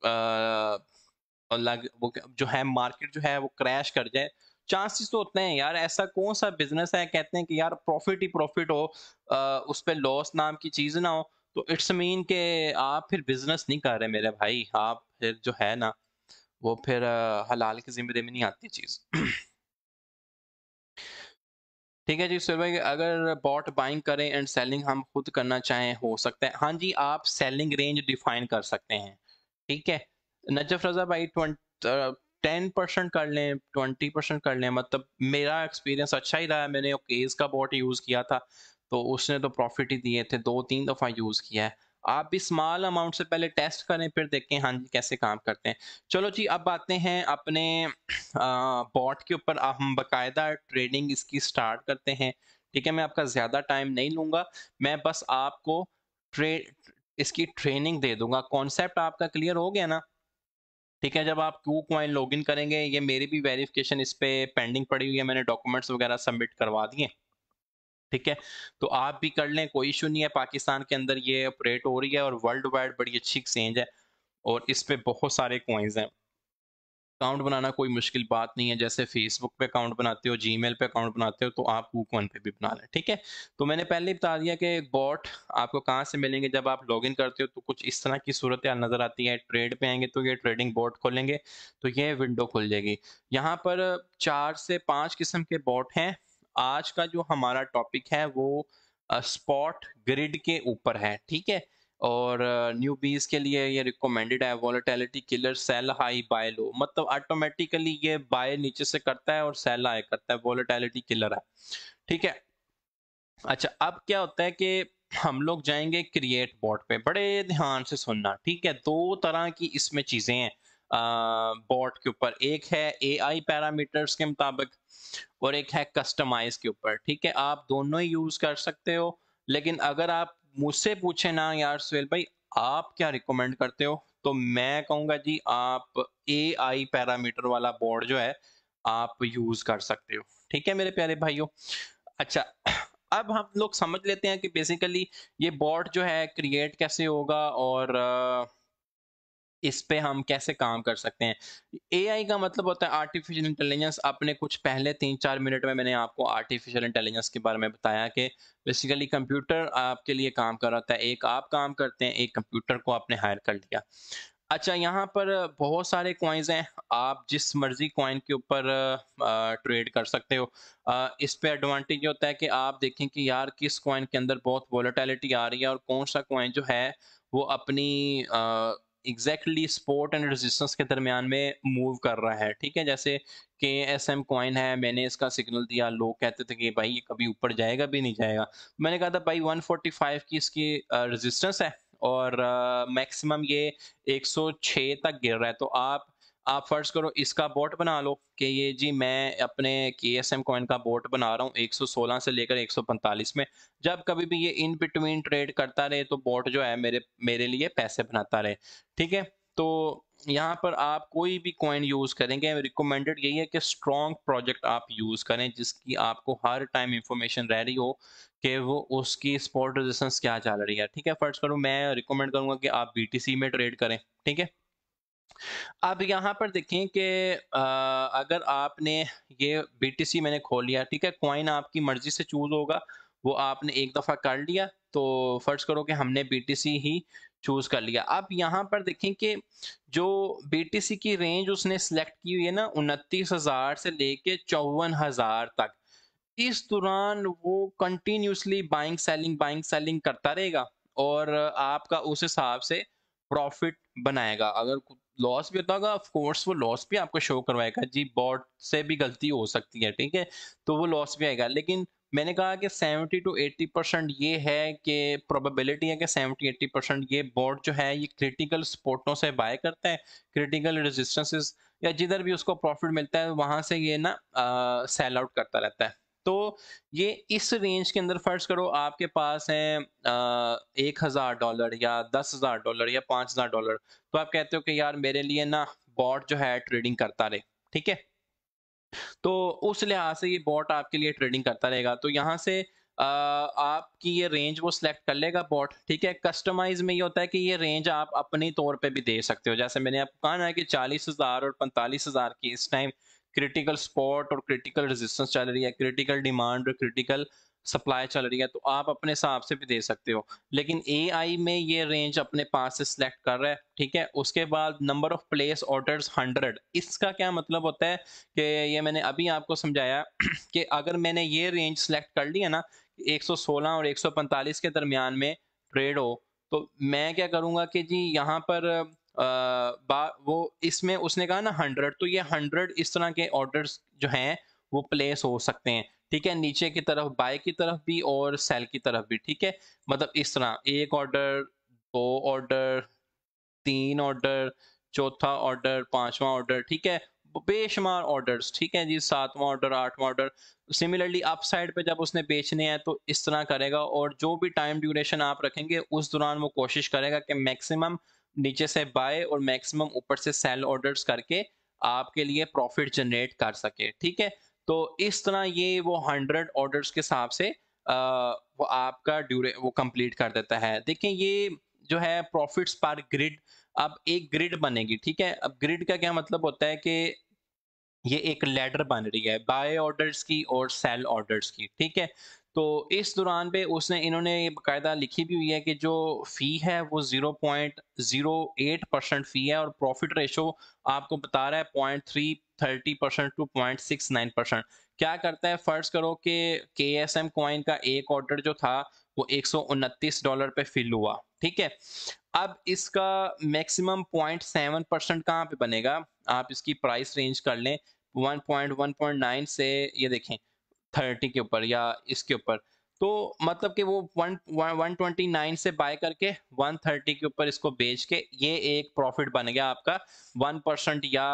A: लग वो जो है मार्केट जो है वो क्रैश कर जाए चांसेस तो होते हैं यार ऐसा कौन सा बिजनेस है कहते हैं कि यार प्रॉफिट ही प्रॉफिट हो आ, उस पर लॉस नाम की चीज़ ना हो तो इट्स मीन के आप फिर बिजनेस नहीं कर रहे मेरे भाई आप फिर जो है ना वो फिर हलाल के जिम्मे में नहीं आती चीज़ ठीक है जी सर भाई अगर बॉट बाइंग करें एंड सेलिंग हम खुद करना चाहें हो सकता है हाँ जी आप सेलिंग रेंज डिफाइन कर सकते हैं ठीक है नजफ रजा भाई टेन परसेंट कर लें ट्वेंटी परसेंट कर लें मतलब मेरा एक्सपीरियंस अच्छा ही रहा है मैंने केस का बॉट यूज़ किया था तो उसने तो प्रॉफिट ही दिए थे दो तीन दफ़ा यूज़ किया है आप भी स्मॉल अमाउंट से पहले टेस्ट करें फिर देखें हाँ जी कैसे काम करते हैं चलो जी अब आते हैं अपने बॉट के ऊपर हम बकायदा ट्रेडिंग इसकी स्टार्ट करते हैं ठीक है मैं आपका ज़्यादा टाइम नहीं लूँगा मैं बस आपको ट्रेड इसकी ट्रेनिंग दे दूंगा कॉन्सेप्ट आपका क्लियर हो गया ना ठीक है जब आप क्यू क्वाइन लॉग इन करेंगे ये मेरी भी वेरिफिकेशन इस पर पेंडिंग पड़ी हुई है मैंने डॉक्यूमेंट्स वगैरह सबमिट करवा दिए ठीक है तो आप भी कर लें कोई इशू नहीं है पाकिस्तान के अंदर ये ऑपरेट हो रही है और वर्ल्ड वाइड बड़ी अच्छी एक्सचेंज है और इस पर बहुत सारे क्वाइंस हैं अकाउंट बनाना कोई मुश्किल बात नहीं है जैसे फेसबुक पे अकाउंट बनाते हो जी पे अकाउंट बनाते हो तो आप कूक वन पे भी बना लें ठीक है तो मैंने पहले बता दिया कि बॉट आपको कहाँ से मिलेंगे जब आप लॉगिन करते हो तो कुछ इस तरह की सूरत नज़र आती है ट्रेड पे आएंगे तो ये ट्रेडिंग बॉट खोलेंगे तो ये विंडो खुल जाएगी यहाँ पर चार से पाँच किस्म के बॉट हैं आज का जो हमारा टॉपिक है वो स्पॉट ग्रिड के ऊपर है ठीक है और न्यू uh, बीज के लिए ये रिकमेंडेड है volatility killer sell high buy low मतलब ऑटोमेटिकली ये बाय नीचे से करता है और सेल हाई करता है वॉलेटिलिटी किलर है ठीक है अच्छा अब क्या होता है कि हम लोग जाएंगे क्रिएट बॉट पे बड़े ध्यान से सुनना ठीक है दो तरह की इसमें चीजें हैं बॉट के ऊपर एक है एआई पैरामीटर्स के मुताबिक और एक है कस्टमाइज के ऊपर ठीक है आप दोनों ही यूज कर सकते हो लेकिन अगर आप मुझसे पूछे ना यार सुहेल भाई आप क्या रिकमेंड करते हो तो मैं कहूंगा जी आप ए आई पैरामीटर वाला बोर्ड जो है आप यूज कर सकते हो ठीक है मेरे प्यारे भाइयों अच्छा अब हम लोग समझ लेते हैं कि बेसिकली ये बोर्ड जो है क्रिएट कैसे होगा और आ, इस पे हम कैसे काम कर सकते हैं एआई का मतलब होता है आर्टिफिशियल इंटेलिजेंस आपने कुछ पहले तीन चार मिनट में मैंने आपको आर्टिफिशियल इंटेलिजेंस के बारे में बताया कि बेसिकली कंप्यूटर आपके लिए काम कर रहा था एक आप काम करते हैं एक कंप्यूटर को आपने हायर कर लिया अच्छा यहाँ पर बहुत सारे कॉइन्स हैं आप जिस मर्जी कॉइन के ऊपर ट्रेड कर सकते हो आ, इस पे एडवांटेज होता है कि आप देखें कि यार किस कॉइन के अंदर बहुत वॉलिटैलिटी आ रही है और कौन सा कॉइन जो है वो अपनी आ, एग्जैक्टली सपोर्ट एंड रेजिस्टेंस के दरमियान में मूव कर रहा है ठीक है जैसे के एस एम कॉइन है मैंने इसका सिग्नल दिया लोग कहते थे कि भाई ये कभी ऊपर जाएगा भी नहीं जाएगा मैंने कहा था भाई 145 की इसकी रेजिस्टेंस है और मैक्सिमम ये 106 तक गिर रहा है तो आप आप फर्ज करो इसका बोट बना लो कि ये जी मैं अपने के एस एम कॉइन का बोट बना रहा हूँ 116 से लेकर 145 में जब कभी भी ये इन बिटवीन ट्रेड करता रहे तो बोट जो है मेरे मेरे लिए पैसे बनाता रहे ठीक है तो यहाँ पर आप कोई भी कॉइन यूज़ करेंगे रिकमेंडेड यही है कि स्ट्रॉन्ग प्रोजेक्ट आप यूज़ करें जिसकी आपको हर टाइम इंफॉर्मेशन रह रही हो कि वो उसकी स्पॉट रेजिस्टेंस क्या चल रही है ठीक है फर्स्ट करो मैं रिकमेंड करूँगा कि आप बी में ट्रेड करें ठीक है अब यहाँ पर देखें कि अगर आपने ये बीटीसी मैंने खोल लिया ठीक है कॉइन आपकी मर्जी से चूज़ होगा वो आपने एक दफ़ा कर लिया तो फ़र्ज़ करो कि हमने बीटीसी ही चूज़ कर लिया अब यहाँ पर देखें कि जो बीटीसी की रेंज उसने सेलेक्ट की हुई है ना उनतीस हज़ार से लेके चौवन हज़ार तक इस दौरान वो continuously buying selling buying selling करता रहेगा और आपका उस हिसाब से प्रॉफिट बनाएगा अगर लॉस भी होता होगा ऑफकोर्स वो लॉस भी आपको शो करवाएगा जी बॉट से भी गलती हो सकती है ठीक है तो वो लॉस भी आएगा लेकिन मैंने कहा कि 70 टू 80 परसेंट ये है कि प्रोबेबिलिटी है कि 70 80 परसेंट ये बोर्ड जो है ये क्रिटिकल स्पोर्टों से बाय करते हैं क्रिटिकल रेजिस्टेंसेस या जिधर भी उसको प्रॉफिट मिलता है वहाँ से ये ना सेल आउट करता रहता है तो ये इस रेंज के अंदर फर्ज करो आपके पास है एक हज़ार डॉलर या दस हज़ार डॉलर या पांच हज़ार डॉलर तो आप कहते हो कि यार मेरे लिए ना बॉट जो है ट्रेडिंग करता रहे ठीक है तो उस लिहाज से ये बॉट आपके लिए ट्रेडिंग करता रहेगा तो यहाँ से Uh, आपकी ये रेंज वो सिलेक्ट कर लेगा बॉट ठीक है कस्टमाइज में ये होता है कि ये रेंज आप अपने तौर पे भी दे सकते हो जैसे मैंने आपको कहा ना कि चालीस हज़ार और पैंतालीस हज़ार की इस टाइम क्रिटिकल स्पॉट और क्रिटिकल रेजिस्टेंस चल रही है क्रिटिकल डिमांड और क्रिटिकल सप्लाई चल रही है तो आप अपने हिसाब से भी दे सकते हो लेकिन ए में ये रेंज अपने पास से सिलेक्ट कर रहा है ठीक है उसके बाद number of place orders hundred इसका क्या मतलब होता है कि ये मैंने अभी आपको समझाया कि अगर मैंने ये रेंज सेलेक्ट कर लिया है ना 116 और 145 के दरमियान में ट्रेड हो तो मैं क्या करूँगा कि जी यहाँ पर वो इसमें उसने कहा ना हंड्रेड तो ये हंड्रेड इस तरह के ऑर्डर जो हैं वो प्लेस हो सकते हैं ठीक है नीचे की तरफ बाय की तरफ भी और सेल की तरफ भी ठीक है मतलब इस तरह एक ऑर्डर दो ऑर्डर तीन ऑर्डर चौथा ऑर्डर पांचवा ऑर्डर ठीक है बेशुमार ऑर्डर ठीक है जी सातवां ऑर्डर आठवां ऑर्डर सिमिलरली अप साइड पर जब उसने बेचने हैं तो इस तरह करेगा और जो भी टाइम ड्यूरेशन आप रखेंगे उस दौरान वो कोशिश करेगा कि मैक्सिमम नीचे से बाय और मैक्सिमम ऊपर से सेल ऑर्डर्स करके आपके लिए प्रॉफिट जनरेट कर सके ठीक है तो इस तरह ये वो हंड्रेड ऑर्डर्स के हिसाब से आ, वो आपका ड्यूरे वो कंप्लीट कर देता है देखिए ये जो है प्रॉफिट्स पर ग्रिड अब एक ग्रिड बनेगी ठीक है अब ग्रिड का क्या मतलब होता है कि ये एक लेडर बन रही है बाय ऑर्डर्स की और सेल ऑर्डर्स की ठीक है तो इस दौरान पे उसने इन्होंने ये बाकायदा लिखी भी हुई है कि जो फ़ी है वो zero point zero eight percent fee है और प्रॉफिट रेशो आपको बता रहा है point three thirty percent to point six nine percent क्या करता है फ़र्ज़ करो कि के एस एम कॉइन का एक ऑर्डर जो था वो एक सौ उनतीस डॉलर पे फिल हुआ ठीक है अब इसका मैक्सिमम पॉइंट सेवन परसेंट कहाँ पे बनेगा आप इसकी प्राइस रेंज कर लें one point one point nine से ये देखें थर्टी के ऊपर या इसके ऊपर तो मतलब कि वो वन वन ट्वेंटी नाइन से बाय करके वन थर्टी के ऊपर इसको बेच के ये एक प्रॉफिट बन गया आपका वन परसेंट या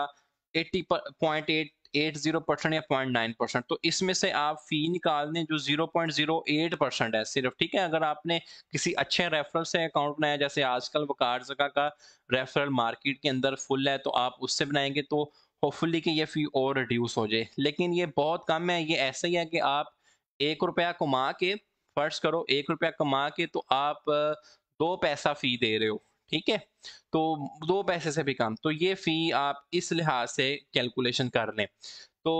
A: eighty point eight eight zero percent या पॉइंट नाइन परसेंट तो इसमें से आप फी निकाल दें जो zero point zero eight percent है सिर्फ ठीक है अगर आपने किसी अच्छे रेफरल से अकाउंट बनाया जैसे आजकल वकार जगह का रेफरल मार्केट के अंदर फुल है तो आप उससे बनाएंगे तो होपफुली कि ये फ़ी और रिड्यूस हो जाए लेकिन ये बहुत कम है ये ऐसा ही है कि आप एक रुपया कमा के फर्श करो एक रुपया कमा के तो आप दो पैसा फ़ी दे रहे हो ठीक है तो दो पैसे से भी कम तो ये फ़ी आप इस लिहाज से कैलकुलेशन कर लें तो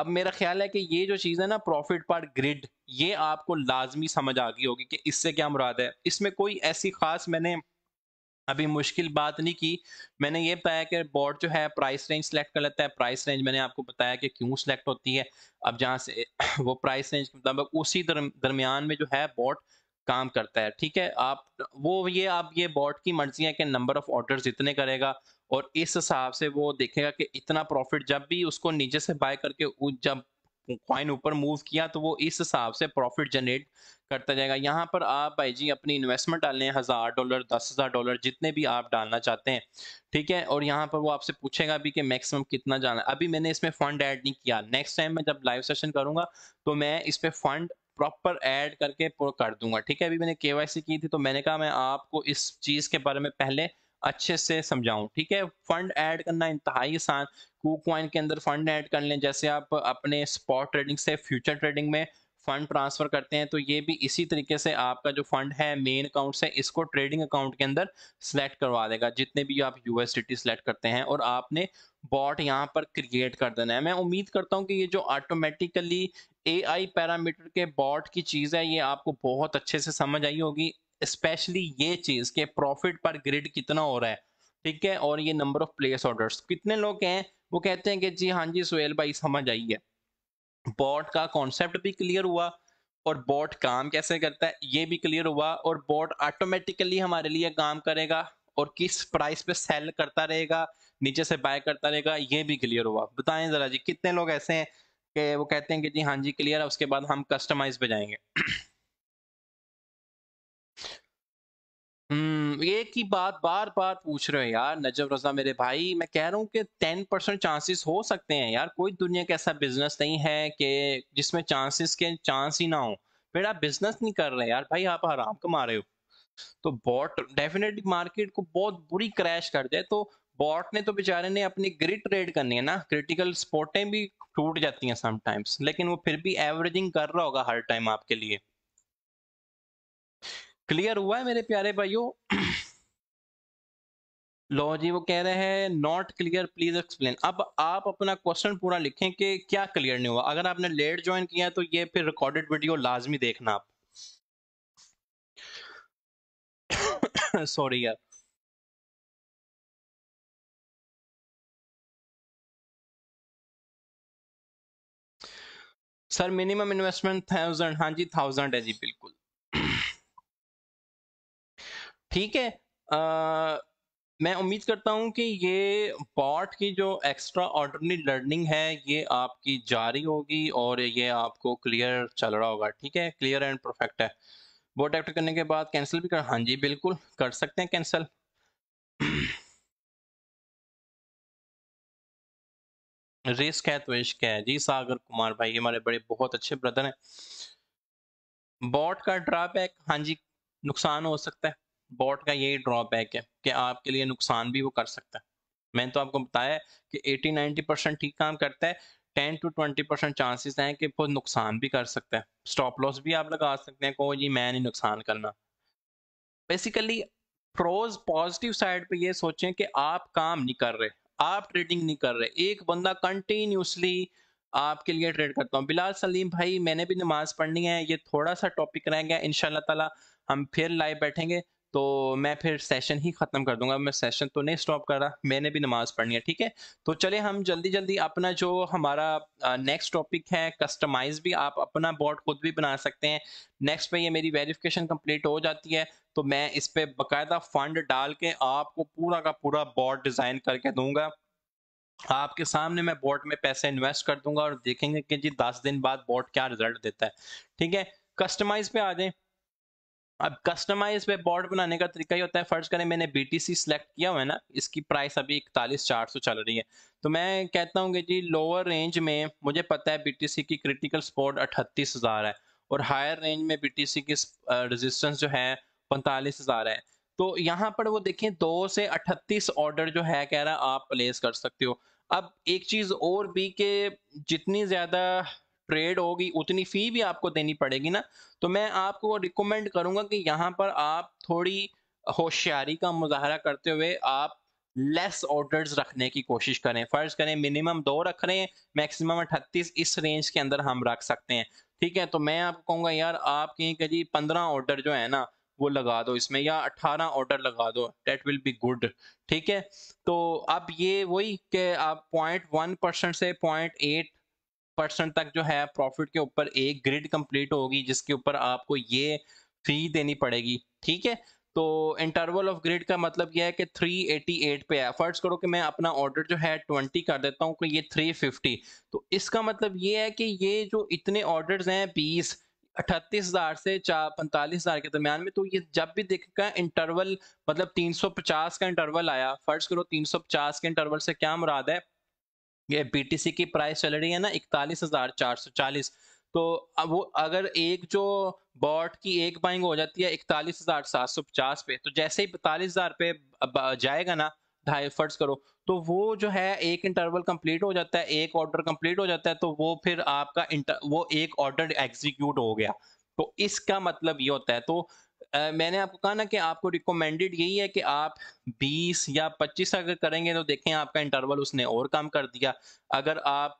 A: अब मेरा ख्याल है कि ये जो चीज़ है ना प्रॉफिट पर ग्रिड ये आपको लाजमी समझ आ गई होगी कि इससे क्या मुराद है इसमें कोई ऐसी ख़ास मैंने अभी मुश्किल बात नहीं की मैंने ये पाया कि बोर्ड जो है प्राइस रेंज सेलेक्ट कर लेता है प्राइस रेंज मैंने आपको बताया कि क्यों सेलेक्ट होती है अब जहाँ से वो प्राइस रेंज के मुताबिक उसी दरमियान में जो है बोर्ड काम करता है ठीक है आप वो ये आप ये बोर्ड की मर्जी है कि नंबर ऑफ ऑर्डर इतने करेगा और इस हिसाब से वो देखेगा कि इतना प्रॉफिट जब भी उसको नीचे से बाय करके जब क्वाइन ऊपर मूव किया तो वो इस हिसाब से प्रॉफिट जनरेट करता जाएगा यहाँ पर आप भाई जी अपनी इन्वेस्टमेंट डालने हैं हज़ार डॉलर दस हज़ार डॉलर जितने भी आप डालना चाहते हैं ठीक है और यहाँ पर वो आपसे पूछेगा भी कि मैक्सिमम कितना जाना अभी मैंने इसमें फ़ंड ऐड नहीं किया नेक्स्ट टाइम मैं जब लाइव सेशन करूँगा तो मैं इस पर फंड प्रॉपर ऐड करके कर दूंगा ठीक है अभी मैंने के की थी तो मैंने कहा मैं आपको इस चीज़ के बारे में पहले अच्छे से समझाऊं ठीक है फंड ऐड करना इंतहाई आसान कूक कॉइन के अंदर फंड ऐड कर लें जैसे आप अपने स्पॉट ट्रेडिंग से फ्यूचर ट्रेडिंग में फंड ट्रांसफ़र करते हैं तो ये भी इसी तरीके से आपका जो फंड है मेन अकाउंट से इसको ट्रेडिंग अकाउंट के अंदर सेलेक्ट करवा देगा जितने भी आप यूएसडीटी सेलेक्ट करते हैं और आपने बॉट यहाँ पर क्रिएट कर देना है मैं उम्मीद करता हूँ कि ये जो ऑटोमेटिकली एआई पैरामीटर के बॉट की चीज़ है ये आपको बहुत अच्छे से समझ आई होगी स्पेशली ये चीज़ के प्रॉफिट पर ग्रिड कितना हो रहा है ठीक है और ये नंबर ऑफ प्लेस ऑर्डर्स कितने लोग हैं वो कहते हैं कि जी हाँ जी सुहेल भाई समझ आई है बॉट का कॉन्सेप्ट भी क्लियर हुआ और बॉट काम कैसे करता है ये भी क्लियर हुआ और बॉट ऑटोमेटिकली हमारे लिए काम करेगा और किस प्राइस पे सेल करता रहेगा नीचे से बाय करता रहेगा ये भी क्लियर हुआ बताएं जरा जी कितने लोग ऐसे हैं कि वो कहते हैं कि जी हाँ जी क्लियर है उसके बाद हम कस्टमाइज पे जाएंगे हम्म, एक ही बात बार बार पूछ रहे हो यार नजब रजा मेरे भाई मैं कह रहा हूँ कि टेन परसेंट चांसेस हो सकते हैं यार कोई दुनिया का ऐसा बिजनेस नहीं है कि जिसमें चांसेस के चांस ही ना हो फिर आप बिजनेस नहीं कर रहे यार भाई आप आराम कमा रहे हो तो बॉट डेफिनेटली मार्केट को बहुत बुरी क्रैश कर दे तो बॉट ने तो बेचारे ने अपनी ग्रिड ट्रेड करनी है ना क्रिटिकल स्पॉटें भी टूट जाती हैं समटाइम्स लेकिन वो फिर भी एवरेजिंग कर रहा होगा हर टाइम आपके लिए क्लियर हुआ है मेरे प्यारे भाइयों लो जी वो कह रहे हैं नॉट क्लियर प्लीज एक्सप्लेन अब आप अपना क्वेश्चन पूरा लिखें कि क्या क्लियर नहीं हुआ अगर आपने लेट ज्वाइन किया है तो ये फिर रिकॉर्डेड वीडियो लाजमी देखना आप सॉरी यार सर मिनिमम इन्वेस्टमेंट थाउजेंड हाँ जी थाउजेंड है जी बिल्कुल ठीक है आ, मैं उम्मीद करता हूं कि ये पॉट की जो एक्स्ट्रा ऑर्डरली लर्निंग है ये आपकी जारी होगी और ये आपको क्लियर चल रहा होगा ठीक है क्लियर एंड परफेक्ट है वो एक्ट करने के बाद कैंसिल भी कर हाँ जी बिल्कुल कर सकते हैं कैंसिल रिस्क है तो इश्क है जी सागर कुमार भाई हमारे बड़े बहुत अच्छे ब्रदर हैं बॉट का ड्रॉबैक हाँ जी नुकसान हो सकता है बॉट का यही ड्रॉबैक है कि आपके लिए नुकसान भी वो कर सकता है मैंने तो आपको बताया कि 80 90 परसेंट ठीक काम करता है 10 टू 20 परसेंट चांसेस हैं कि वो नुकसान भी कर सकता है स्टॉप लॉस भी आप लगा सकते हैं को जी मैं नहीं नुकसान करना बेसिकली प्रोज पॉजिटिव साइड पे ये सोचें कि आप काम नहीं कर रहे आप ट्रेडिंग नहीं कर रहे एक बंदा कंटिन्यूसली आपके लिए ट्रेड करता हूँ बिलाल सलीम भाई मैंने भी नमाज पढ़नी है ये थोड़ा सा टॉपिक रह गया इनशाला हम फिर लाइव बैठेंगे तो मैं फिर सेशन ही ख़त्म कर दूंगा मैं सेशन तो नहीं स्टॉप कर रहा मैंने भी नमाज़ पढ़नी है ठीक है तो चले हम जल्दी जल्दी अपना जो हमारा नेक्स्ट टॉपिक है कस्टमाइज भी आप अपना बॉट खुद भी बना सकते हैं नेक्स्ट पे ये मेरी वेरिफिकेशन कंप्लीट हो जाती है तो मैं इस पर बाकायदा फंड डाल के आपको पूरा का पूरा बॉट डिज़ाइन करके दूँगा आपके सामने मैं बॉट में पैसे इन्वेस्ट कर दूंगा और देखेंगे कि जी दस दिन बाद बॉट क्या रिजल्ट देता है ठीक है कस्टमाइज पे आ जाए अब कस्टमाइज पे बॉर्ड बनाने का तरीका ही होता है फर्ज करें मैंने बी टी सी सेलेक्ट किया हुआ है ना इसकी प्राइस अभी इकतालीस चार सौ चल रही है तो मैं कहता हूँ कि जी लोअर रेंज में मुझे पता है बी टी सी की क्रिटिकल सपोर्ट अठतीस हज़ार है और हायर रेंज में बी टी सी की रजिस्टेंस जो है पैंतालीस हज़ार है तो यहाँ पर वो देखें दो से अठतीस ऑर्डर जो है कह रहा आप प्लेस कर सकते हो अब एक चीज़ और भी कि जितनी ज़्यादा ट्रेड होगी उतनी फ़ी भी आपको देनी पड़ेगी ना तो मैं आपको रिकमेंड करूँगा कि यहाँ पर आप थोड़ी होशियारी का मुजाहरा करते हुए आप लेस ऑर्डर्स रखने की कोशिश करें फ़र्ज़ करें मिनिमम दो रख रहे हैं मैक्सिमम अठतीस इस रेंज के अंदर हम रख सकते हैं ठीक है तो मैं आपको कहूँगा यार आप कहीं कह जी पंद्रह ऑर्डर जो है ना वो लगा दो इसमें या अट्ठारह ऑर्डर लगा दो डेट विल बी गुड ठीक है तो अब ये वही कि आप पॉइंट वन परसेंट से पॉइंट एट परसेंट तक जो है प्रॉफिट के ऊपर एक ग्रिड कंप्लीट होगी जिसके ऊपर आपको ये फी देनी पड़ेगी ठीक है तो इंटरवल ऑफ ग्रिड का मतलब यह है कि 388 पे है फर्ज करो कि मैं अपना ऑर्डर जो है 20 कर देता हूँ कि ये 350 तो इसका मतलब ये है कि ये जो इतने ऑर्डर्स हैं 20 अठतीस हज़ार से चार पैंतालीस हज़ार के दरमियान में तो ये जब भी देखेगा इंटरवल मतलब 350 का इंटरवल आया फर्ज करो 350 के इंटरवल से क्या मुराद है ये बीटीसी की प्राइस चल रही है ना इकतालीस हजार चार सौ चालीस तो अब वो अगर एक जो बॉट की एक बाइंग हो जाती है इकतालीस हजार सात सौ पचास पे तो जैसे ही पैंतालीस हजार पे जाएगा ना ढाई फर्ज करो तो वो जो है एक इंटरवल कंप्लीट हो जाता है एक ऑर्डर कंप्लीट हो जाता है तो वो फिर आपका इंटर वो एक ऑर्डर एग्जीक्यूट हो गया तो इसका मतलब ये होता है तो मैंने आपको कहा ना कि आपको रिकमेंडेड यही है कि आप 20 या 25 अगर करेंगे तो देखें आपका इंटरवल उसने और कम कर दिया अगर आप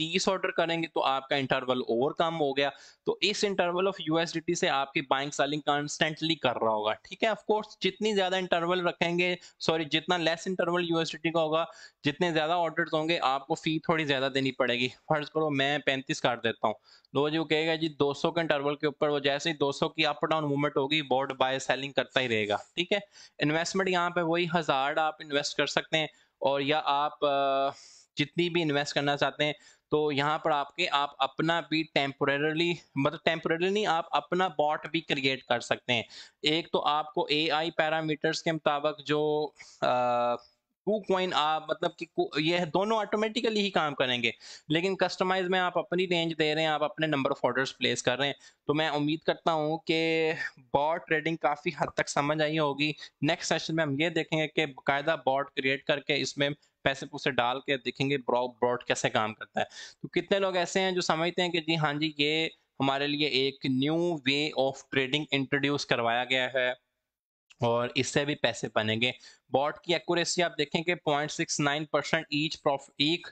A: 30 ऑर्डर करेंगे तो आपका इंटरवल और कम हो गया तो इस इंटरवल ऑफ यूएसडीटी से आपकी बाइंग सेलिंग कॉन्स्टेंटली कर रहा होगा ठीक है ऑफकोर्स जितनी ज़्यादा इंटरवल रखेंगे सॉरी जितना लेस इंटरवल यूएसडीटी का होगा जितने ज़्यादा ऑर्डर होंगे आपको फ़ी थोड़ी ज़्यादा देनी पड़ेगी फर्ज करो मैं पैंतीस कर देता हूँ लोग तो जो कहेगा जी दो के इंटरवल के ऊपर वो जैसे ही दो की अप डाउन मूवमेंट प्रॉफिट होगी बोर्ड बाय सेलिंग करता ही रहेगा ठीक है इन्वेस्टमेंट यहाँ पे वही हज़ार आप इन्वेस्ट कर सकते हैं और या आप जितनी भी इन्वेस्ट करना चाहते हैं तो यहाँ पर आपके आप अपना भी टेम्परेली मतलब टेम्परेली नहीं आप अपना बॉट भी क्रिएट कर सकते हैं एक तो आपको एआई पैरामीटर्स के मुताबिक जो आ, टू कॉइन आप मतलब कि ये दोनों ऑटोमेटिकली ही काम करेंगे लेकिन कस्टमाइज में आप अपनी रेंज दे रहे हैं आप अपने नंबर ऑफ ऑर्डर्स प्लेस कर रहे हैं तो मैं उम्मीद करता हूँ कि बॉट ट्रेडिंग काफ़ी हद तक समझ आई होगी नेक्स्ट सेशन में हम ये देखेंगे कि बाकायदा बॉट क्रिएट करके इसमें पैसे पुसे डाल के देखेंगे ब्रॉड कैसे काम करता है तो कितने लोग ऐसे हैं जो समझते हैं कि जी हाँ जी ये हमारे लिए एक new way of trading introduce करवाया गया है और इससे भी पैसे बनेंगे बॉट की एक्यूरेसी आप कि point six nine percent each प्रॉफ एक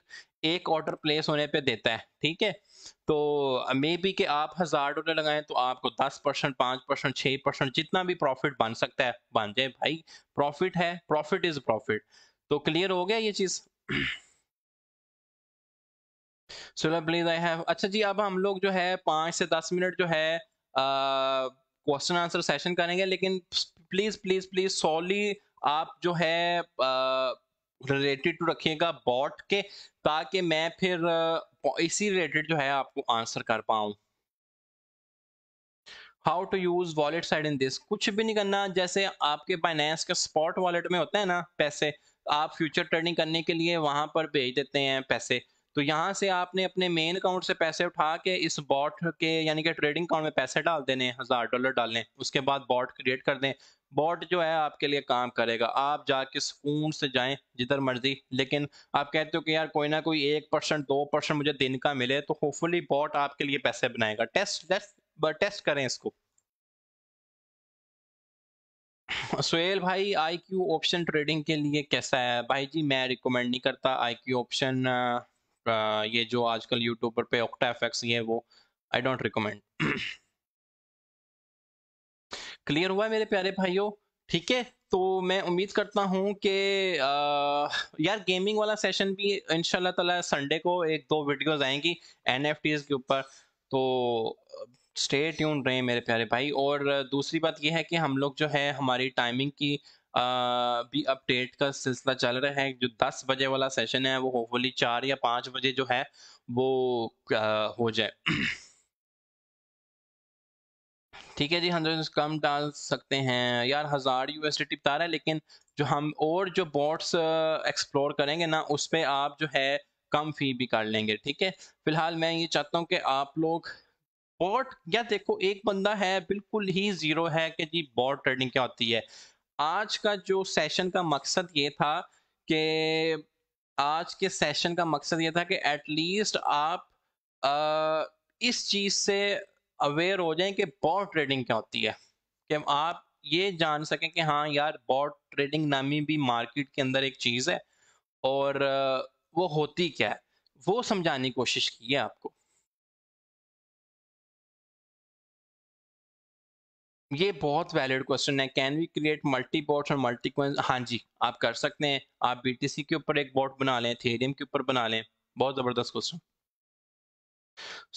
A: एक ऑर्डर प्लेस होने पे देता है ठीक है तो मे बी के आप हज़ार डॉलर लगाएं तो आपको दस परसेंट पांच परसेंट छह परसेंट जितना भी प्रॉफिट बन सकता है बन जाए भाई प्रॉफिट है प्रॉफिट इज़ प्रॉफिट तो क्लियर हो गया ये चीज़ सुलभ प्लीज आई हैव अच्छा जी अब हम लोग जो है पांच से दस मिनट जो है आ, क्वेश्चन आंसर सेशन करेंगे लेकिन प्लीज प्लीज प्लीज सॉली आप जो है रिलेटेड टू रखिएगा बॉट के ताकि मैं फिर इसी रिलेटेड जो है आपको आंसर कर पाऊं how to use wallet side in this कुछ भी नहीं करना जैसे आपके फाइनेंस के स्पॉट वॉलेट में होते हैं ना पैसे आप फ्यूचर ट्रेडिंग करने के लिए वहां पर भेज देते हैं पैसे तो यहाँ से आपने अपने मेन अकाउंट से पैसे उठा के इस बॉट के यानी कि ट्रेडिंग अकाउंट में पैसे डाल देने हज़ार डॉलर डाल लें उसके बाद बॉट क्रिएट कर दें बॉट जो है आपके लिए काम करेगा आप जाके सुकून से जाएं जिधर मर्जी लेकिन आप कहते हो कि यार कोई ना कोई एक परसेंट दो परसेंट मुझे दिन का मिले तो होपफुली बॉट आपके लिए पैसे बनाएगा टेस्ट टेस्ट टेस्ट करें इसको सुहेल भाई आई क्यू ऑप्शन ट्रेडिंग के लिए कैसा है भाई जी मैं रिकमेंड नहीं करता आई क्यू ऑप्शन ये जो आजकल यूट्यूब पे ऑक्टा एफेक्ट्स ये वो आई डोंट रिकमेंड क्लियर हुआ है मेरे प्यारे भाइयों ठीक है तो मैं उम्मीद करता हूँ कि यार गेमिंग वाला सेशन भी इनशाला तला संडे को एक दो वीडियोस आएंगी एन के ऊपर तो स्टे ट्यून रहे मेरे प्यारे भाई और दूसरी बात यह है कि हम लोग जो है हमारी टाइमिंग की भी अपडेट का सिलसिला चल रहा है जो दस बजे वाला सेशन है वो होपफुली चार या पाँच बजे जो है वो आ, हो जाए ठीक है जी हंड्रेड कम डाल सकते हैं यार हज़ार यूएसडी बता रहा है लेकिन जो हम और जो बॉट्स एक्सप्लोर करेंगे ना उस पर आप जो है कम फी भी कर लेंगे ठीक है फिलहाल मैं ये चाहता हूँ कि आप लोग बॉट या देखो एक बंदा है बिल्कुल ही ज़ीरो है कि जी बॉट ट्रेडिंग क्या होती है आज का जो सेशन का मकसद ये था कि आज के सेशन का मकसद ये था कि एटलीस्ट आप आ, इस चीज़ से अवेयर हो जाएं कि बॉट ट्रेडिंग क्या होती है कि आप ये जान सकें कि हाँ यार बॉट ट्रेडिंग नामी भी मार्केट के अंदर एक चीज़ है और वो होती क्या है वो समझाने की कोशिश की है आपको ये बहुत वैलिड क्वेश्चन है can we create multi bots और मल्टी क्वेंस हाँ जी आप कर सकते हैं आप बीटीसी के ऊपर एक बॉट बना लें थेरियम के ऊपर बना लें बहुत ज़बरदस्त क्वेश्चन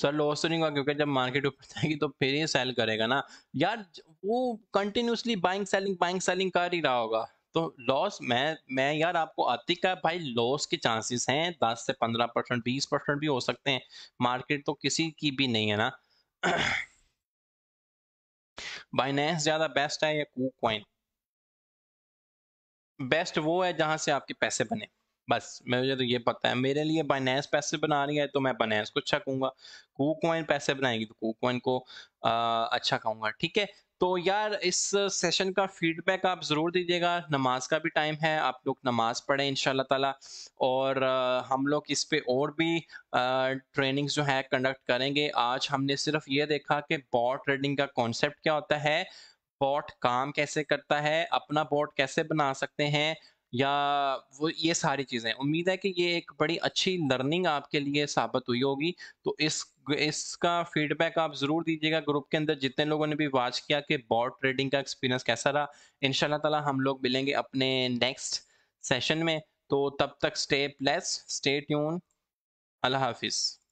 A: सर लॉस तो नहीं होगा क्योंकि जब मार्केट ऊपर जाएगी तो फिर ये सेल करेगा ना यार वो continuously buying selling buying selling कर ही रहा होगा तो लॉस मैं मैं यार आपको आती का भाई लॉस के चांसेस हैं दस से पंद्रह परसेंट बीस परसेंट भी हो सकते हैं मार्केट तो किसी की भी नहीं है ना बाइनेंस ज़्यादा बेस्ट है या कू कॉइन बेस्ट वो है जहां से आपके पैसे बने बस मुझे तो ये पता है मेरे लिए बाइनेंस पैसे बना रही है तो मैं बाइनेंस को अच्छा कहूंगा कू कॉइन पैसे बनाएगी तो कू कॉइन को आ, अच्छा कहूंगा ठीक है तो यार इस सेशन का फीडबैक आप ज़रूर दीजिएगा नमाज का भी टाइम है आप लोग नमाज पढ़ें इन ताला और हम लोग इस पे और भी ट्रेनिंग्स जो है कंडक्ट करेंगे आज हमने सिर्फ ये देखा कि बॉट ट्रेडिंग का कॉन्सेप्ट क्या होता है बॉट काम कैसे करता है अपना बॉट कैसे बना सकते हैं या वो ये सारी चीज़ें उम्मीद है कि ये एक बड़ी अच्छी लर्निंग आपके लिए साबित हुई होगी तो इस इसका फीडबैक आप ज़रूर दीजिएगा ग्रुप के अंदर जितने लोगों ने भी वाच किया कि बॉट ट्रेडिंग का एक्सपीरियंस कैसा रहा इन ताला हम लोग मिलेंगे अपने नेक्स्ट सेशन में तो तब तक स्टे प्लेस स्टे ट्यून अल्लाह हाफिज़